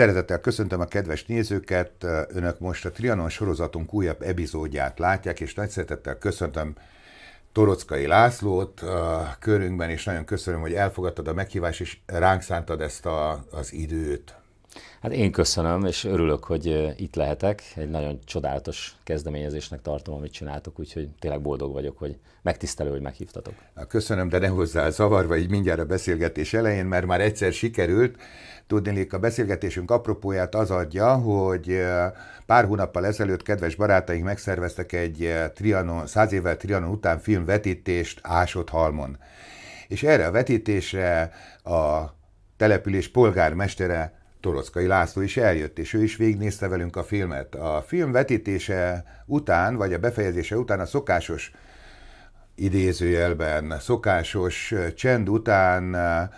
Szeretettel köszöntöm a kedves nézőket, Önök most a Trianon sorozatunk újabb epizódját látják, és nagy szeretettel köszöntöm Torockai Lászlót körünkben, és nagyon köszönöm, hogy elfogadtad a meghívást, és ránk szántad ezt a, az időt. Hát én köszönöm, és örülök, hogy itt lehetek. Egy nagyon csodálatos kezdeményezésnek tartom, amit csináltok, úgyhogy tényleg boldog vagyok, hogy megtisztelő, hogy meghívtatok. Köszönöm, de ne hozzá zavarva így mindjárt a beszélgetés elején, mert már egyszer sikerült. Tudnélik, a beszélgetésünk apropóját az adja, hogy pár hónappal ezelőtt kedves barátaink megszerveztek egy Trianon, száz évvel Trianon után filmvetítést Ásott Halmon. És erre a vetítésre a település polgármestere Torockai László is eljött, és ő is végignézte velünk a filmet. A film vetítése után, vagy a befejezése után a szokásos idézőjelben, szokásos csend után eh,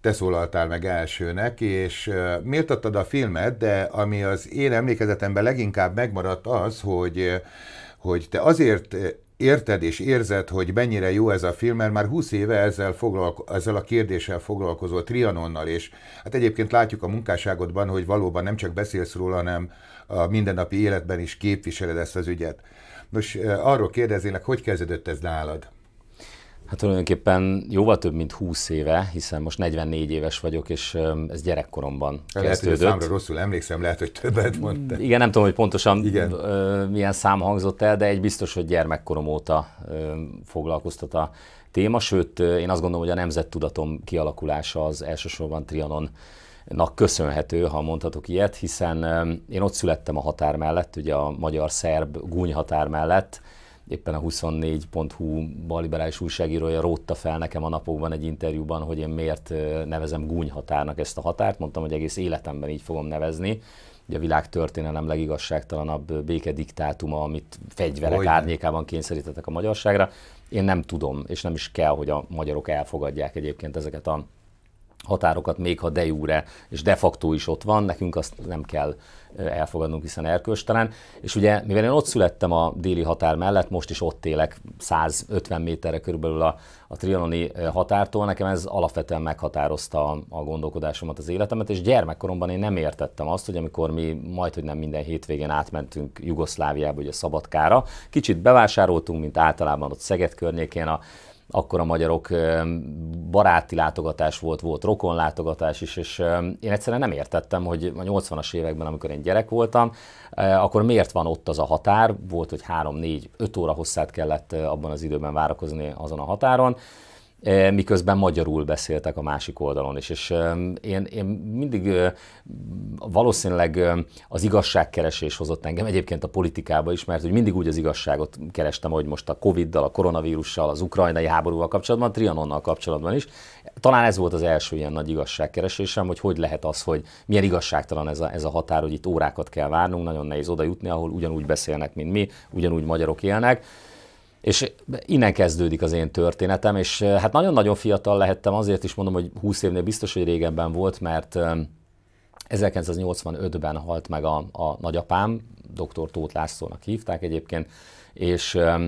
te szólaltál meg elsőnek, és eh, méltattad a filmet, de ami az én emlékezetemben leginkább megmaradt az, hogy eh, hogy te azért érted és érzed, hogy mennyire jó ez a film, mert már 20 éve ezzel, foglalko- ezzel a kérdéssel foglalkozó Trianonnal, és hát egyébként látjuk a munkásságodban, hogy valóban nem csak beszélsz róla, hanem a mindennapi életben is képviseled ezt az ügyet. Nos, eh, arról kérdezélek, hogy kezdődött ez nálad? Hát tulajdonképpen jóval több, mint 20 éve, hiszen most 44 éves vagyok, és ez gyerekkoromban lehet, kezdődött. Lehet, hogy rosszul emlékszem, lehet, hogy többet mondtál. Igen, nem tudom, hogy pontosan Igen. milyen szám hangzott el, de egy biztos, hogy gyermekkorom óta foglalkoztat a téma, sőt, én azt gondolom, hogy a nemzettudatom kialakulása az elsősorban Trianon nak köszönhető, ha mondhatok ilyet, hiszen én ott születtem a határ mellett, ugye a magyar-szerb gúny határ mellett, éppen a 24.hu baliberális újságírója rótta fel nekem a napokban egy interjúban, hogy én miért nevezem gúnyhatárnak ezt a határt. Mondtam, hogy egész életemben így fogom nevezni. Ugye a világ történelem legigazságtalanabb békediktátuma, amit fegyverek Olyan. árnyékában kényszerítettek a magyarságra. Én nem tudom, és nem is kell, hogy a magyarok elfogadják egyébként ezeket a határokat, még ha de jure és de facto is ott van, nekünk azt nem kell elfogadnunk, hiszen erkölcstelen. És ugye, mivel én ott születtem a déli határ mellett, most is ott élek 150 méterre körülbelül a, a trianoni határtól, nekem ez alapvetően meghatározta a, a gondolkodásomat, az életemet, és gyermekkoromban én nem értettem azt, hogy amikor mi majd, hogy nem minden hétvégén átmentünk Jugoszláviába, ugye Szabadkára, kicsit bevásároltunk, mint általában ott Szeged környékén a akkor a magyarok baráti látogatás volt, volt rokon látogatás is, és én egyszerűen nem értettem, hogy a 80-as években, amikor én gyerek voltam, akkor miért van ott az a határ, volt, hogy 3-4-5 óra hosszát kellett abban az időben várakozni azon a határon, Eh, miközben magyarul beszéltek a másik oldalon is. És én, én mindig eh, valószínűleg az igazságkeresés hozott engem egyébként a politikába is, mert hogy mindig úgy az igazságot kerestem, hogy most a Covid-dal, a koronavírussal, az ukrajnai háborúval kapcsolatban, a Trianonnal kapcsolatban is. Talán ez volt az első ilyen nagy igazságkeresésem, hogy hogy lehet az, hogy milyen igazságtalan ez a, ez a határ, hogy itt órákat kell várnunk, nagyon nehéz oda jutni, ahol ugyanúgy beszélnek, mint mi, ugyanúgy magyarok élnek. És innen kezdődik az én történetem, és eh, hát nagyon-nagyon fiatal lehettem, azért is mondom, hogy 20 évnél biztos, hogy régebben volt, mert 1985-ben eh, halt meg a, a nagyapám, dr. Tóth Lászlónak hívták egyébként, és eh,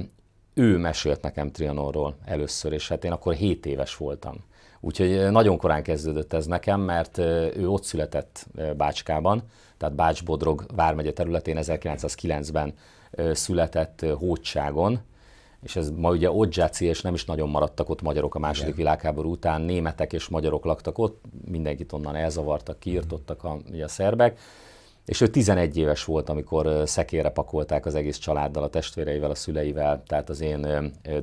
ő mesélt nekem Trianonról először, és hát én akkor 7 éves voltam. Úgyhogy nagyon korán kezdődött ez nekem, mert ő ott született Bácskában, tehát Bács-Bodrog vármegye területén 1909-ben született Hócságon, és ez ma ugye Odzsáci, és nem is nagyon maradtak ott magyarok a második Igen. világháború után, németek és magyarok laktak ott, mindenkit onnan elzavartak, kiirtottak a, ugye a szerbek, és ő 11 éves volt, amikor szekére pakolták az egész családdal, a testvéreivel, a szüleivel, tehát az én,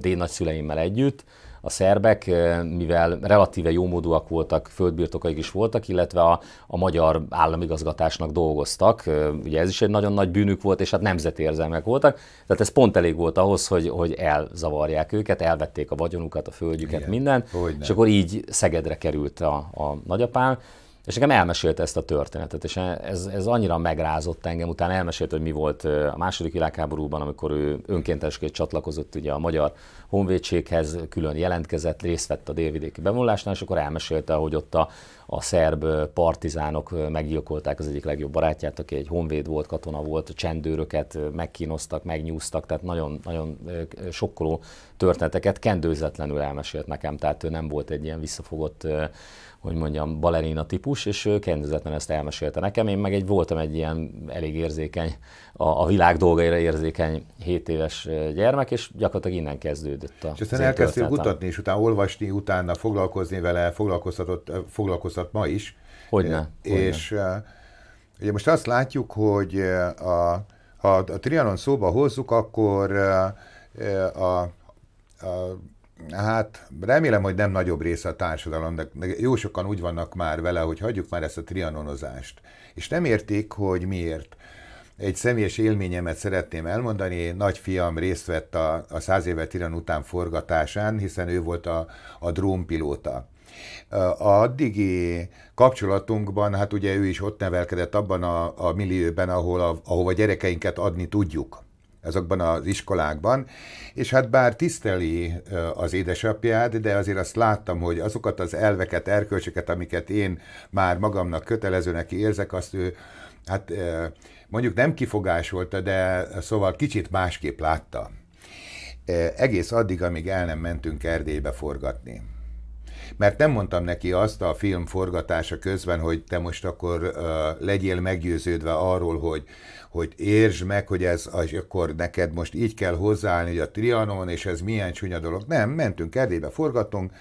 én, nagyszüleimmel együtt, a szerbek, mivel relatíve jómódúak voltak, földbirtokaik is voltak, illetve a, a magyar államigazgatásnak dolgoztak. Ugye ez is egy nagyon nagy bűnük volt, és hát nemzetérzelmek voltak. Tehát ez pont elég volt ahhoz, hogy, hogy elzavarják őket, elvették a vagyonukat, a földjüket, Igen, minden. Hogyne. És akkor így Szegedre került a, a nagyapám. És nekem elmesélte ezt a történetet, és ez, ez annyira megrázott engem, utána elmesélte, hogy mi volt a második világháborúban, amikor ő önkéntesként csatlakozott ugye a magyar honvédséghez, külön jelentkezett, részt vett a délvidéki bevonulásnál, és akkor elmesélte, hogy ott a, a szerb partizánok meggyilkolták az egyik legjobb barátját, aki egy honvéd volt, katona volt, csendőröket megkínoztak, megnyúztak, tehát nagyon, nagyon sokkoló történeteket kendőzetlenül elmesélt nekem, tehát ő nem volt egy ilyen visszafogott hogy mondjam, balerina típus, és ő kendőzetlen ezt elmesélte nekem. Én meg egy voltam egy ilyen elég érzékeny, a, a világ dolgaira érzékeny 7 éves gyermek, és gyakorlatilag innen kezdődött. A és aztán elkezdtél kutatni, és utána olvasni, utána foglalkozni vele, foglalkoztatott, foglalkoztat ma is. Hogyne. És hogyne. ugye most azt látjuk, hogy a, ha a Trianon szóba hozzuk, akkor a, a, a hát remélem, hogy nem nagyobb része a társadalomnak, jó sokan úgy vannak már vele, hogy hagyjuk már ezt a trianonozást. És nem értik, hogy miért. Egy személyes élményemet szeretném elmondani, nagyfiam részt vett a, a 100 éve Tiran után forgatásán, hiszen ő volt a, a drónpilóta. A addigi kapcsolatunkban, hát ugye ő is ott nevelkedett abban a, a millióben, ahol a, ahova gyerekeinket adni tudjuk azokban az iskolákban, és hát bár tiszteli az édesapját, de azért azt láttam, hogy azokat az elveket, erkölcsöket, amiket én már magamnak kötelezőnek érzek, azt ő hát mondjuk nem kifogásolta, de szóval kicsit másképp látta. Egész addig, amíg el nem mentünk Erdélybe forgatni mert nem mondtam neki azt a film forgatása közben, hogy te most akkor uh, legyél meggyőződve arról, hogy hogy értsd meg, hogy ez az, akkor neked most így kell hozzáállni, hogy a Trianon, és ez milyen csúnya dolog. Nem, mentünk Erdélybe, forgatunk,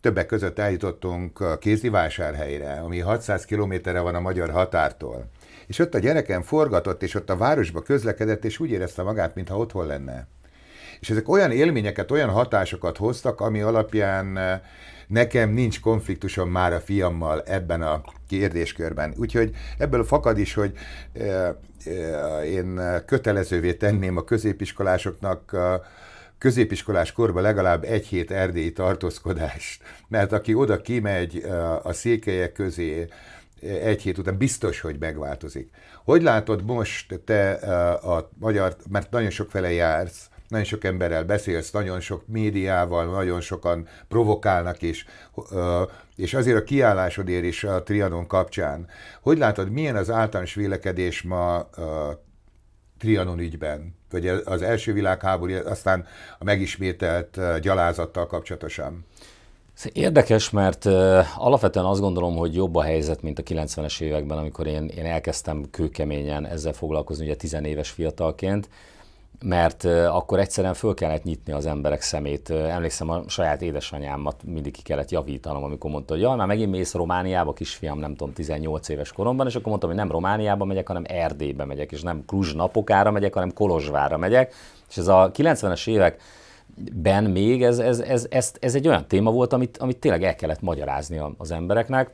többek között eljutottunk a vásárhelyre, ami 600 kilométerre van a magyar határtól. És ott a gyerekem forgatott, és ott a városba közlekedett, és úgy érezte magát, mintha otthon lenne. És ezek olyan élményeket, olyan hatásokat hoztak, ami alapján Nekem nincs konfliktusom már a fiammal ebben a kérdéskörben. Úgyhogy ebből fakad is, hogy én kötelezővé tenném a középiskolásoknak középiskolás korban legalább egy hét erdélyi tartózkodást. Mert aki oda kimegy a székelyek közé, egy hét után biztos, hogy megváltozik. Hogy látod most te a magyar, mert nagyon sok fele jársz, nagyon sok emberrel beszélsz, nagyon sok médiával, nagyon sokan provokálnak és és azért a kiállásodért is a Trianon kapcsán. Hogy látod, milyen az általános vélekedés ma Trianon ügyben, vagy az első világháború, aztán a megismételt gyalázattal kapcsolatosan? Érdekes, mert alapvetően azt gondolom, hogy jobb a helyzet, mint a 90-es években, amikor én, én elkezdtem kőkeményen ezzel foglalkozni, ugye tizenéves fiatalként mert akkor egyszerűen föl kellett nyitni az emberek szemét. Emlékszem, a saját édesanyámat mindig ki kellett javítanom, amikor mondta, hogy jaj, már megint mész Romániába, kisfiam, nem tudom, 18 éves koromban, és akkor mondtam, hogy nem Romániába megyek, hanem Erdélybe megyek, és nem Kluzs napokára megyek, hanem Kolozsvára megyek. És ez a 90-es évek Ben még ez, ez, ez, ez, ez egy olyan téma volt, amit, amit tényleg el kellett magyarázni az embereknek,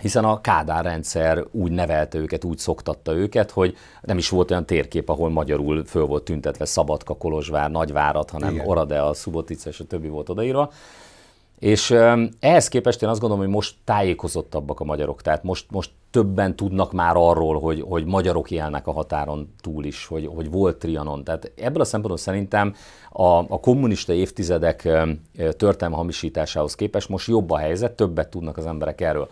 hiszen a Kádár rendszer úgy nevelte őket, úgy szoktatta őket, hogy nem is volt olyan térkép, ahol magyarul föl volt tüntetve Szabadka, Kolozsvár, Nagyvárat, hanem Igen. Oradea, Szubotica és a többi volt odaírva. És ehhez képest én azt gondolom, hogy most tájékozottabbak a magyarok, tehát most, most többen tudnak már arról, hogy, hogy magyarok élnek a határon túl is, hogy, hogy volt Trianon. Tehát ebből a szempontból szerintem a, a kommunista évtizedek történelmi hamisításához képest most jobb a helyzet, többet tudnak az emberek erről.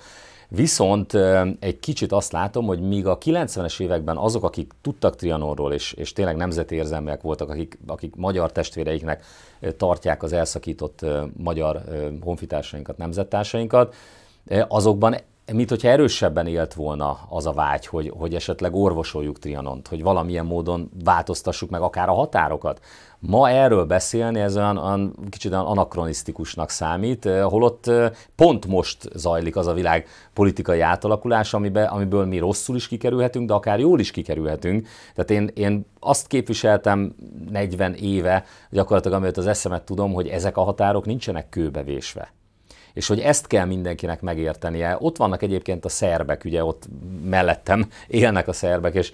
Viszont egy kicsit azt látom, hogy míg a 90-es években azok, akik tudtak Trianonról, és, és tényleg nemzeti érzelmek voltak, akik, akik magyar testvéreiknek tartják az elszakított magyar honfitársainkat, nemzettársainkat, azokban mint hogyha erősebben élt volna az a vágy, hogy, hogy esetleg orvosoljuk Trianont, hogy valamilyen módon változtassuk meg akár a határokat. Ma erről beszélni, ez olyan, olyan kicsit olyan anakronisztikusnak számít, eh, holott eh, pont most zajlik az a világ politikai átalakulás, amiben, amiből mi rosszul is kikerülhetünk, de akár jól is kikerülhetünk. Tehát én, én azt képviseltem 40 éve, gyakorlatilag amit az eszemet tudom, hogy ezek a határok nincsenek kőbevésve és hogy ezt kell mindenkinek megértenie. Ott vannak egyébként a szerbek, ugye ott mellettem élnek a szerbek, és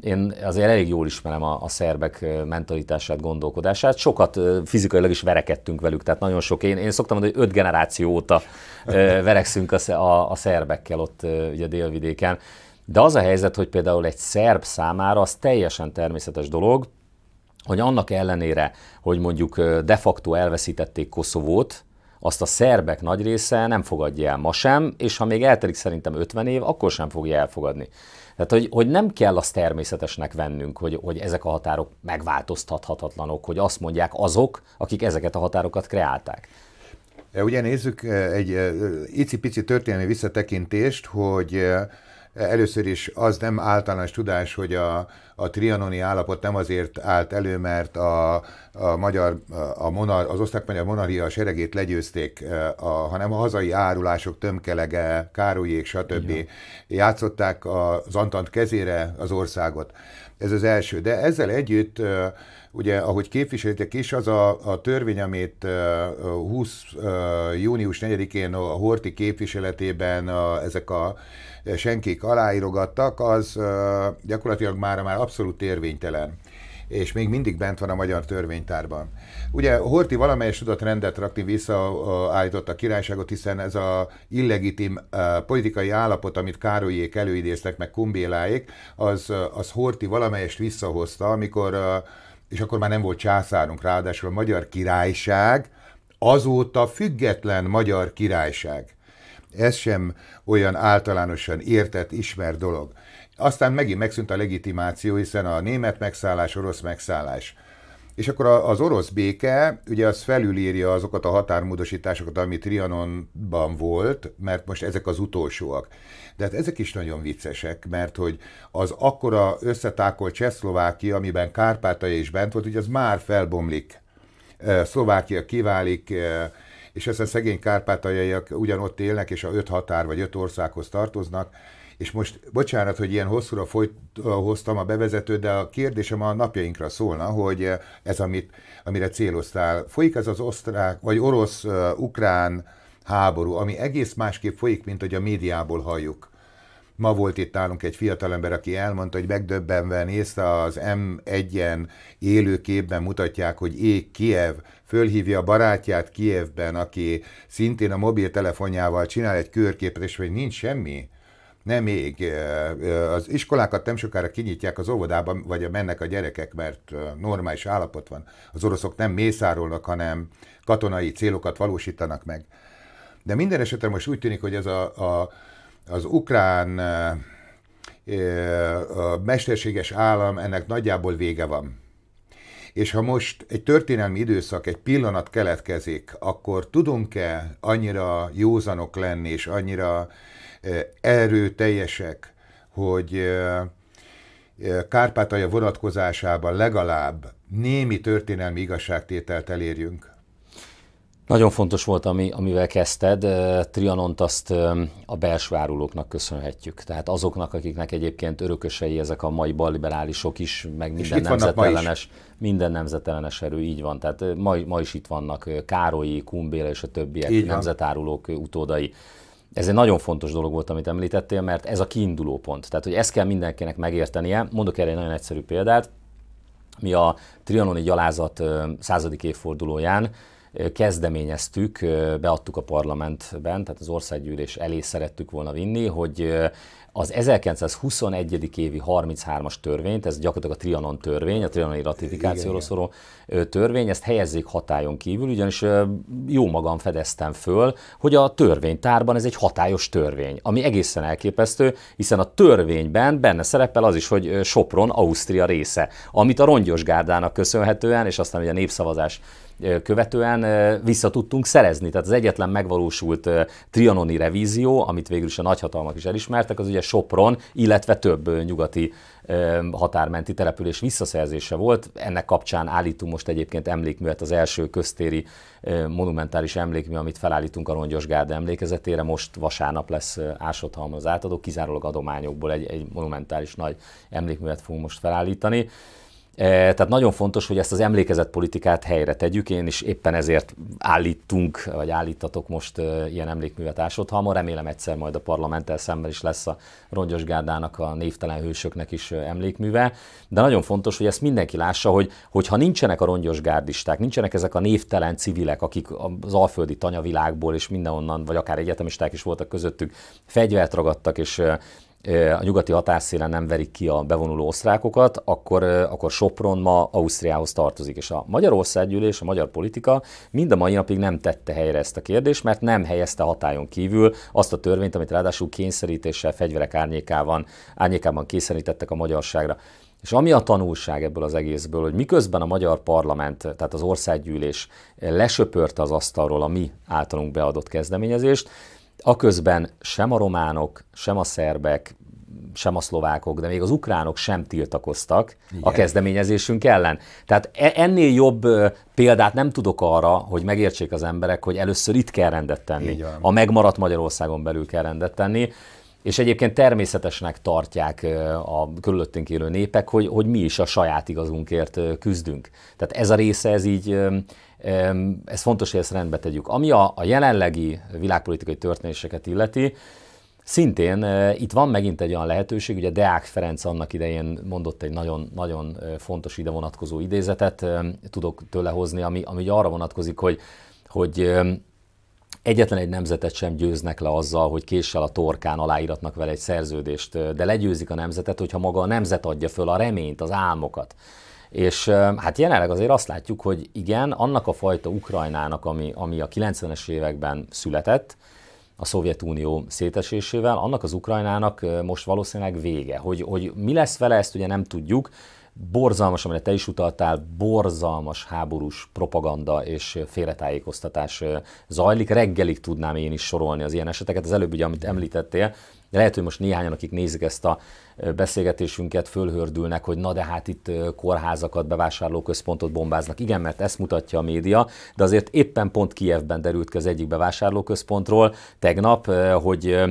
én azért elég jól ismerem a, a szerbek mentalitását, gondolkodását. Sokat fizikailag is verekedtünk velük, tehát nagyon sok. Én, én szoktam mondani, hogy öt generáció óta verekszünk a, a, a szerbekkel ott ugye délvidéken. De az a helyzet, hogy például egy szerb számára az teljesen természetes dolog, hogy annak ellenére, hogy mondjuk de facto elveszítették Koszovót, azt a szerbek nagy része nem fogadja el ma sem, és ha még eltelik szerintem 50 év, akkor sem fogja elfogadni. Tehát, hogy, hogy nem kell azt természetesnek vennünk, hogy, hogy ezek a határok megváltoztathatatlanok, hogy azt mondják azok, akik ezeket a határokat kreálták. Ugye nézzük eh, egy eh, icipici történelmi visszatekintést, hogy eh, Először is az nem általános tudás, hogy a, a trianoni állapot nem azért állt elő, mert a, a magyar, a monar, az osztrák-magyar monarchia seregét legyőzték, e, a, hanem a hazai árulások tömkelege, Károlyék, stb. Igen. játszották az Antant kezére az országot. Ez az első. De ezzel együtt e, ugye ahogy képviselitek is, az a, a törvény, amit 20 június 4-én a Horti képviseletében a, ezek a senkik aláírogattak, az gyakorlatilag már már abszolút érvénytelen és még mindig bent van a magyar törvénytárban. Ugye Horti valamelyes tudott rendet rakni, visszaállított a királyságot, hiszen ez a illegitim politikai állapot, amit Károlyék előidéztek, meg Kumbéláék, az, az Horti valamelyest visszahozta, amikor uh, és akkor már nem volt császárunk, ráadásul a Magyar Királyság azóta független Magyar Királyság. Ez sem olyan általánosan értett, ismert dolog. Aztán megint megszűnt a legitimáció, hiszen a német megszállás, orosz megszállás és akkor az orosz béke, ugye az felülírja azokat a határmódosításokat, ami Trianonban volt, mert most ezek az utolsóak. De hát ezek is nagyon viccesek, mert hogy az akkora összetákolt Csehszlovákia, amiben Kárpátalja is bent volt, ugye az már felbomlik. Szlovákia kiválik, és ezen szegény kárpátaljaiak ugyanott élnek, és a öt határ vagy öt országhoz tartoznak, és most bocsánat, hogy ilyen hosszúra folyt, hoztam a bevezetőt, de a kérdésem a napjainkra szólna, hogy ez, amit, amire céloztál, folyik ez az osztrák, vagy orosz-ukrán háború, ami egész másképp folyik, mint hogy a médiából halljuk. Ma volt itt nálunk egy fiatalember, aki elmondta, hogy megdöbbenve nézte az M1-en élőképben mutatják, hogy ég Kiev, fölhívja a barátját Kievben, aki szintén a mobiltelefonjával csinál egy körképet, és hogy nincs semmi nem még. Az iskolákat nem sokára kinyitják az óvodában, vagy mennek a gyerekek, mert normális állapot van. Az oroszok nem mészárolnak, hanem katonai célokat valósítanak meg. De minden esetre most úgy tűnik, hogy ez a, a, az ukrán a mesterséges állam, ennek nagyjából vége van. És ha most egy történelmi időszak, egy pillanat keletkezik, akkor tudunk-e annyira józanok lenni, és annyira eh, erőteljesek, hogy eh, eh, Kárpátalja vonatkozásában legalább némi történelmi igazságtételt elérjünk? Nagyon fontos volt, ami, amivel kezdted. Trianont azt a belső árulóknak köszönhetjük. Tehát azoknak, akiknek egyébként örökösei ezek a mai balliberálisok is, meg minden nemzetellenes, minden nemzetellenes erő, így van. Tehát ma, ma is itt vannak Károlyi, Kumbéla és a többiek így nemzetárulók van. utódai. Ez egy nagyon fontos dolog volt, amit említettél, mert ez a kiinduló pont. Tehát, hogy ezt kell mindenkinek megértenie. Mondok erre egy nagyon egyszerű példát. Mi a trianoni gyalázat századik évfordulóján kezdeményeztük, beadtuk a parlamentben, tehát az országgyűlés elé szerettük volna vinni, hogy az 1921. évi 33-as törvényt, ez gyakorlatilag a Trianon törvény, a trianoni ratifikációra szóló törvény, ezt helyezzék hatályon kívül, ugyanis jó magam fedeztem föl, hogy a törvénytárban ez egy hatályos törvény, ami egészen elképesztő, hiszen a törvényben benne szerepel az is, hogy Sopron Ausztria része, amit a rongyos gárdának köszönhetően, és aztán ugye a népszavazás követően vissza tudtunk szerezni. Tehát az egyetlen megvalósult trianoni revízió, amit végül is a nagyhatalmak is elismertek, az ugye Sopron, illetve több nyugati határmenti település visszaszerzése volt. Ennek kapcsán állítunk most egyébként emlékművet az első köztéri monumentális emlékmű, amit felállítunk a Rongyos Gárda emlékezetére. Most vasárnap lesz ásott az átadó, kizárólag adományokból egy, egy monumentális nagy emlékművet fogunk most felállítani. Eh, tehát nagyon fontos, hogy ezt az politikát helyre tegyük, én is éppen ezért állítunk, vagy állítatok most eh, ilyen emlékművet Ásodhalmon, remélem egyszer majd a parlamenttel szemben is lesz a Rongyos Gárdának, a névtelen hősöknek is eh, emlékműve, de nagyon fontos, hogy ezt mindenki lássa, hogy hogyha nincsenek a rongyos gárdisták, nincsenek ezek a névtelen civilek, akik az alföldi tanyavilágból és mindenonnan, vagy akár egyetemisták is voltak közöttük, fegyvert ragadtak és a nyugati határszélen nem verik ki a bevonuló osztrákokat, akkor, akkor Sopron ma Ausztriához tartozik. És a magyar országgyűlés, a magyar politika mind a mai napig nem tette helyre ezt a kérdést, mert nem helyezte hatályon kívül azt a törvényt, amit ráadásul kényszerítéssel, fegyverek árnyékában, árnyékában kényszerítettek a magyarságra. És ami a tanulság ebből az egészből, hogy miközben a magyar parlament, tehát az országgyűlés lesöpörte az asztalról a mi általunk beadott kezdeményezést, Aközben sem a románok, sem a szerbek, sem a szlovákok, de még az ukránok sem tiltakoztak Igen. a kezdeményezésünk ellen. Tehát e- ennél jobb példát nem tudok arra, hogy megértsék az emberek, hogy először itt kell rendet tenni. A megmaradt Magyarországon belül kell rendet tenni. És egyébként természetesnek tartják a körülöttünk élő népek, hogy, hogy mi is a saját igazunkért küzdünk. Tehát ez a része, ez így, ez fontos, hogy ezt rendbe tegyük. Ami a, a jelenlegi világpolitikai történéseket illeti, Szintén e, itt van megint egy olyan lehetőség, ugye Deák Ferenc annak idején mondott egy nagyon, nagyon e, fontos ide vonatkozó idézetet, e, tudok tőle hozni, ami, ami arra vonatkozik, hogy, hogy egyetlen egy nemzetet sem győznek le azzal, hogy késsel a torkán aláíratnak vele egy szerződést, de legyőzik a nemzetet, hogyha maga a nemzet adja föl a reményt, az álmokat. És hát jelenleg azért azt látjuk, hogy igen, annak a fajta Ukrajnának, ami, ami a 90-es években született, a Szovjetunió szétesésével, annak az Ukrajnának most valószínűleg vége. Hogy, hogy mi lesz vele, ezt ugye nem tudjuk. Borzalmas, amire te is utaltál, borzalmas háborús propaganda és félretájékoztatás zajlik. Reggelig tudnám én is sorolni az ilyen eseteket. Az előbb ugye, amit említettél, de lehet, hogy most néhányan, akik nézik ezt a beszélgetésünket, fölhördülnek, hogy na de hát itt kórházakat, bevásárlóközpontot bombáznak. Igen, mert ezt mutatja a média, de azért éppen pont Kijevben derült ki az egyik bevásárlóközpontról tegnap, hogy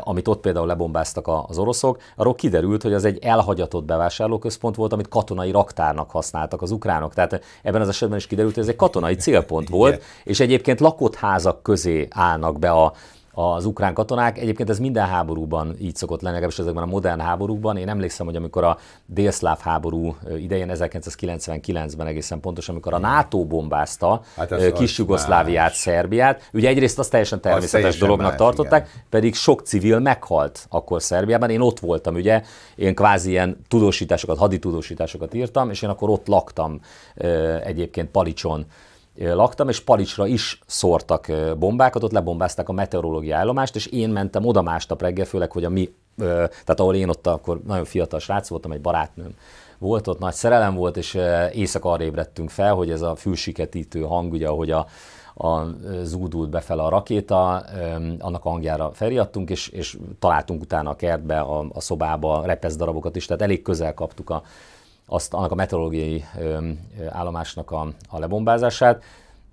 amit ott például lebombáztak az oroszok, arról kiderült, hogy az egy elhagyatott bevásárlóközpont volt, amit katonai raktárnak használtak az ukránok. Tehát ebben az esetben is kiderült, hogy ez egy katonai célpont volt, és egyébként lakott házak közé állnak be a az ukrán katonák. Egyébként ez minden háborúban így szokott lenni, legalábbis ezekben a modern háborúkban. Én emlékszem, hogy amikor a délszláv háború idején, 1999-ben egészen pontosan, amikor a NATO bombázta hát kis Jugoszláviát, Szerbiát, ugye egyrészt azt teljesen természetes az teljesen dolognak más, tartották, igen. pedig sok civil meghalt akkor Szerbiában. Én ott voltam, ugye, én kvázi ilyen tudósításokat, haditudósításokat írtam, és én akkor ott laktam egyébként Palicson laktam, és Palicsra is szórtak bombákat, ott lebombázták a meteorológiai állomást, és én mentem oda másnap reggel, főleg, hogy a mi, tehát ahol én ott akkor nagyon fiatal srác voltam, egy barátnőm volt ott, nagy szerelem volt, és éjszaka arra ébredtünk fel, hogy ez a fülsiketítő hang, ugye, ahogy a, a zúdult befele a rakéta, annak a hangjára felriadtunk, és, és találtunk utána a kertbe, a, a szobába darabokat is, tehát elég közel kaptuk a, azt, annak a meteorológiai állomásnak a, a lebombázását,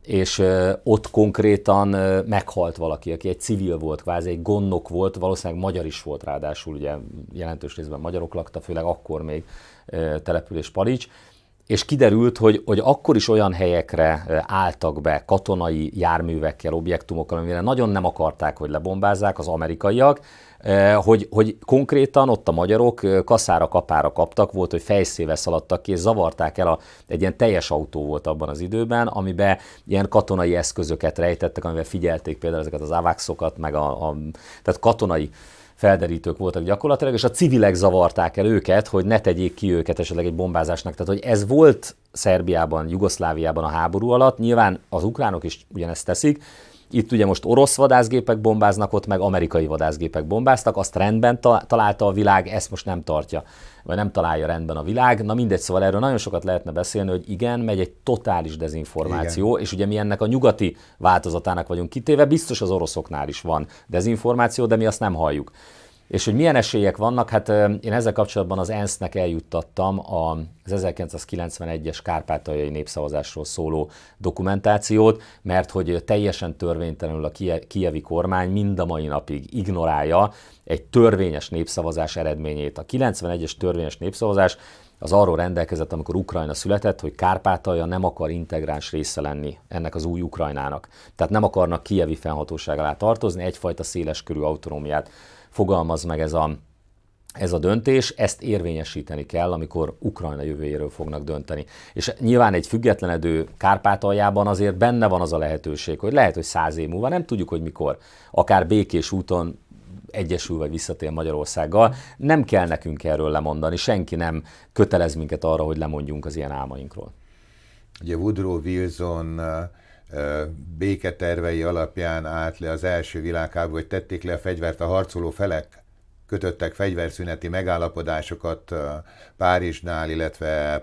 és ott konkrétan meghalt valaki, aki egy civil volt, kvázi egy gondnok volt, valószínűleg magyar is volt ráadásul, ugye jelentős részben magyarok lakta, főleg akkor még település Palics, és kiderült, hogy, hogy akkor is olyan helyekre álltak be katonai járművekkel, objektumokkal, amire nagyon nem akarták, hogy lebombázzák az amerikaiak, Eh, hogy, hogy konkrétan ott a magyarok eh, kaszára kapára kaptak, volt, hogy fejszéve szaladtak ki, és zavarták el, a, egy ilyen teljes autó volt abban az időben, amiben ilyen katonai eszközöket rejtettek, amivel figyelték például ezeket az avaxokat, meg a, a tehát katonai felderítők voltak gyakorlatilag, és a civilek zavarták el őket, hogy ne tegyék ki őket esetleg egy bombázásnak. Tehát, hogy ez volt Szerbiában, Jugoszláviában a háború alatt, nyilván az ukránok is ugyanezt teszik, itt ugye most orosz vadászgépek bombáznak, ott meg amerikai vadászgépek bombáztak, azt rendben találta a világ, ezt most nem tartja, vagy nem találja rendben a világ. Na mindegy, szóval erről nagyon sokat lehetne beszélni, hogy igen, megy egy totális dezinformáció, igen. és ugye mi ennek a nyugati változatának vagyunk kitéve, biztos az oroszoknál is van dezinformáció, de mi azt nem halljuk. És hogy milyen esélyek vannak, hát én ezzel kapcsolatban az ENSZ-nek eljuttattam az 1991-es kárpátaljai népszavazásról szóló dokumentációt, mert hogy teljesen törvénytelenül a kievi kormány mind a mai napig ignorálja egy törvényes népszavazás eredményét. A 91-es törvényes népszavazás az arról rendelkezett, amikor Ukrajna született, hogy Kárpátalja nem akar integráns része lenni ennek az új Ukrajnának. Tehát nem akarnak kievi fennhatóság alá tartozni, egyfajta széleskörű autonómiát fogalmaz meg ez a, ez a döntés, ezt érvényesíteni kell, amikor Ukrajna jövőjéről fognak dönteni. És nyilván egy függetlenedő Kárpátaljában azért benne van az a lehetőség, hogy lehet, hogy száz év múlva, nem tudjuk, hogy mikor, akár békés úton egyesül vagy visszatér Magyarországgal. Nem kell nekünk erről lemondani, senki nem kötelez minket arra, hogy lemondjunk az ilyen álmainkról. Ugye Woodrow Wilson béketervei alapján állt le az első világháború, hogy tették le a fegyvert a harcoló felek, kötöttek fegyverszüneti megállapodásokat Párizsnál, illetve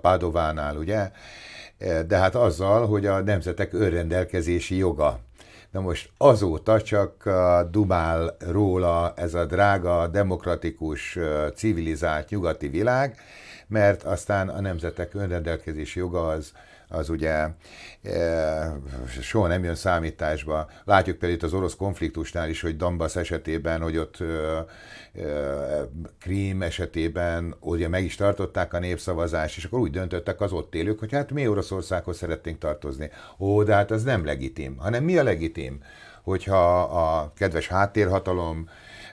Pádovánál, ugye? De hát azzal, hogy a nemzetek önrendelkezési joga. Na most azóta csak dumál róla ez a drága, demokratikus, civilizált nyugati világ, mert aztán a nemzetek önrendelkezési joga az az ugye e, soha nem jön számításba. Látjuk például itt az orosz konfliktusnál is, hogy Dambasz esetében, hogy ott e, e, Krím esetében ugye meg is tartották a népszavazást, és akkor úgy döntöttek az ott élők, hogy hát mi Oroszországhoz szeretnénk tartozni. Ó, de hát az nem legitim, hanem mi a legitim? Hogyha a kedves háttérhatalom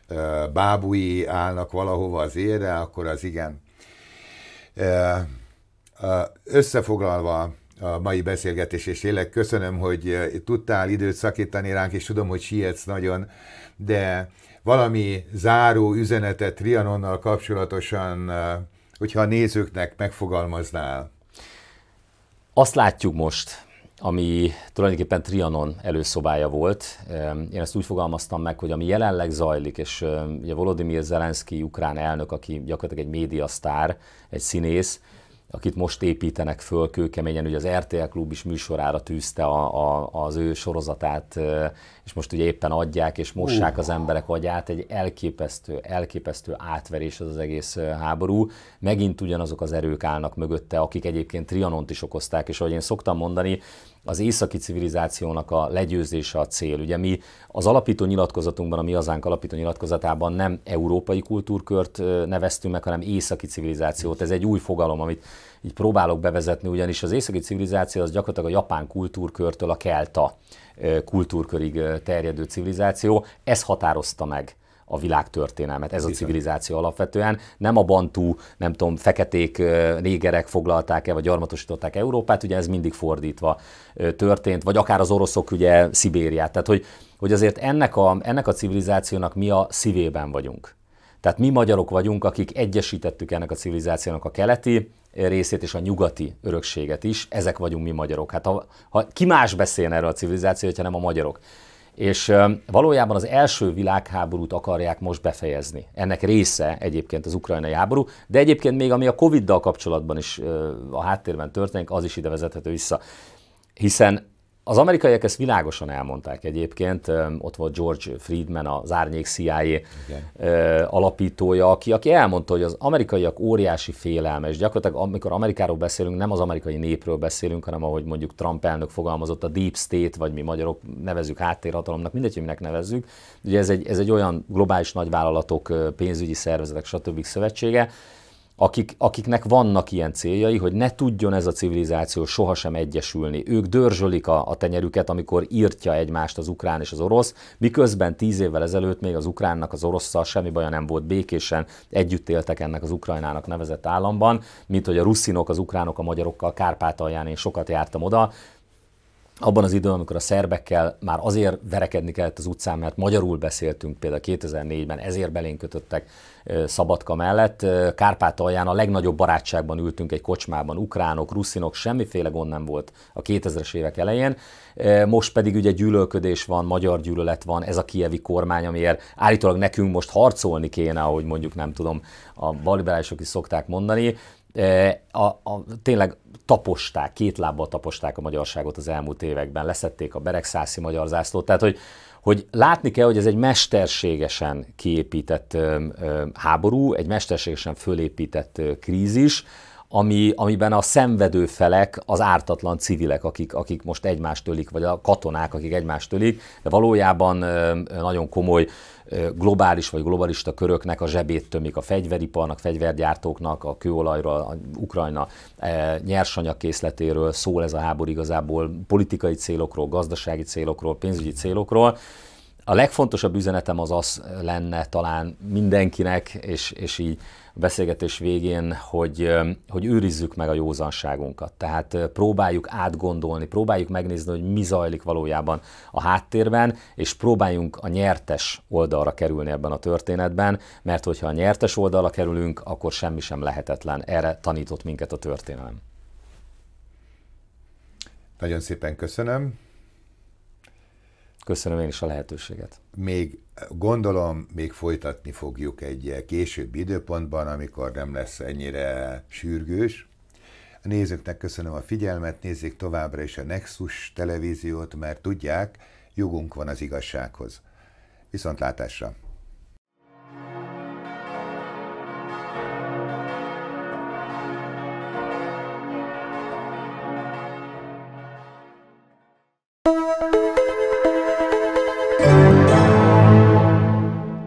e, bábúi állnak valahova az ére, akkor az igen. E, összefoglalva, a mai beszélgetés, és tényleg köszönöm, hogy eh, tudtál időt szakítani ránk, és tudom, hogy sietsz nagyon, de valami záró üzenetet Trianonnal kapcsolatosan, eh, hogyha a nézőknek megfogalmaznál. Azt látjuk most, ami tulajdonképpen Trianon előszobája volt. Eh, én ezt úgy fogalmaztam meg, hogy ami jelenleg zajlik, és ugye Volodymyr Zelenszky, ukrán elnök, aki gyakorlatilag egy médiasztár, egy színész, akit most építenek föl kőkeményen, ugye az RTL Klub is műsorára tűzte a, a, az ő sorozatát és most ugye éppen adják és mossák az emberek agyát, egy elképesztő, elképesztő átverés az az egész háború. Megint ugyanazok az erők állnak mögötte, akik egyébként Trianont is okozták, és ahogy én szoktam mondani, az északi civilizációnak a legyőzése a cél. Ugye mi az alapító nyilatkozatunkban, a mi hazánk alapító nyilatkozatában nem európai kultúrkört neveztünk meg, hanem északi civilizációt. Ez egy új fogalom, amit így próbálok bevezetni, ugyanis az északi civilizáció az gyakorlatilag a japán kultúrkörtől a kelta kultúrkörig terjedő civilizáció. Ez határozta meg a világtörténelmet. Ez a civilizáció alapvetően. Nem a bantú, nem tudom, feketék, négerek foglalták-e, vagy gyarmatosították Európát, ugye ez mindig fordítva történt, vagy akár az oroszok ugye Szibériát. Tehát, hogy, hogy azért ennek a, ennek a civilizációnak mi a szívében vagyunk. Tehát mi magyarok vagyunk, akik egyesítettük ennek a civilizációnak a keleti, részét és a nyugati örökséget is, ezek vagyunk mi magyarok. Hát ha, ha ki más beszélne erről a civilizáció, hogyha nem a magyarok. És valójában az első világháborút akarják most befejezni. Ennek része egyébként az ukrajnai háború, de egyébként még ami a Covid-dal kapcsolatban is a háttérben történik, az is ide vezethető vissza. Hiszen az amerikaiak ezt világosan elmondták egyébként, ott volt George Friedman, az Árnyék CIA Igen. alapítója, aki, aki elmondta, hogy az amerikaiak óriási félelmes. Gyakorlatilag amikor Amerikáról beszélünk, nem az amerikai népről beszélünk, hanem ahogy mondjuk Trump elnök fogalmazott, a Deep State, vagy mi magyarok nevezzük háttérhatalomnak, mindegy, hogy minek nevezzük. Ugye ez egy, ez egy olyan globális nagyvállalatok, pénzügyi szervezetek, stb. szövetsége, akik, akiknek vannak ilyen céljai, hogy ne tudjon ez a civilizáció sohasem egyesülni. Ők dörzsölik a, a tenyerüket, amikor írtja egymást az ukrán és az orosz, miközben tíz évvel ezelőtt még az ukránnak az orosszal semmi baja nem volt, békésen együtt éltek ennek az Ukrajnának nevezett államban, mint hogy a ruszinok, az ukránok, a magyarokkal Kárpátalján, én sokat jártam oda, abban az időben, amikor a szerbekkel már azért verekedni kellett az utcán, mert magyarul beszéltünk például 2004-ben, ezért belénk kötöttek Szabadka mellett. Kárpátalján a legnagyobb barátságban ültünk egy kocsmában, ukránok, ruszinok, semmiféle gond nem volt a 2000-es évek elején. Most pedig ugye gyűlölködés van, magyar gyűlölet van, ez a kievi kormány, amiért állítólag nekünk most harcolni kéne, ahogy mondjuk nem tudom, a balibálisok is szokták mondani a, a, tényleg taposták, két lábbal taposták a magyarságot az elmúlt években, leszették a beregszászi magyar zászlót, tehát hogy, hogy látni kell, hogy ez egy mesterségesen kiépített háború, egy mesterségesen fölépített krízis, ami, amiben a szenvedő felek az ártatlan civilek, akik, akik most egymást ölik, vagy a katonák, akik egymást ölik, de valójában nagyon komoly globális vagy globalista köröknek a zsebét tömik a fegyveriparnak, fegyvergyártóknak, a kőolajról, a Ukrajna e, nyersanyagkészletéről szól ez a háború igazából, politikai célokról, gazdasági célokról, pénzügyi célokról. A legfontosabb üzenetem az az lenne talán mindenkinek, és, és így a beszélgetés végén, hogy, hogy őrizzük meg a józanságunkat. Tehát próbáljuk átgondolni, próbáljuk megnézni, hogy mi zajlik valójában a háttérben, és próbáljunk a nyertes oldalra kerülni ebben a történetben, mert hogyha a nyertes oldalra kerülünk, akkor semmi sem lehetetlen. Erre tanított minket a történelem. Nagyon szépen köszönöm. Köszönöm én is a lehetőséget. Még gondolom, még folytatni fogjuk egy későbbi időpontban, amikor nem lesz ennyire sürgős. A nézőknek köszönöm a figyelmet, nézzék továbbra is a Nexus televíziót, mert tudják, jogunk van az igazsághoz. Viszontlátásra!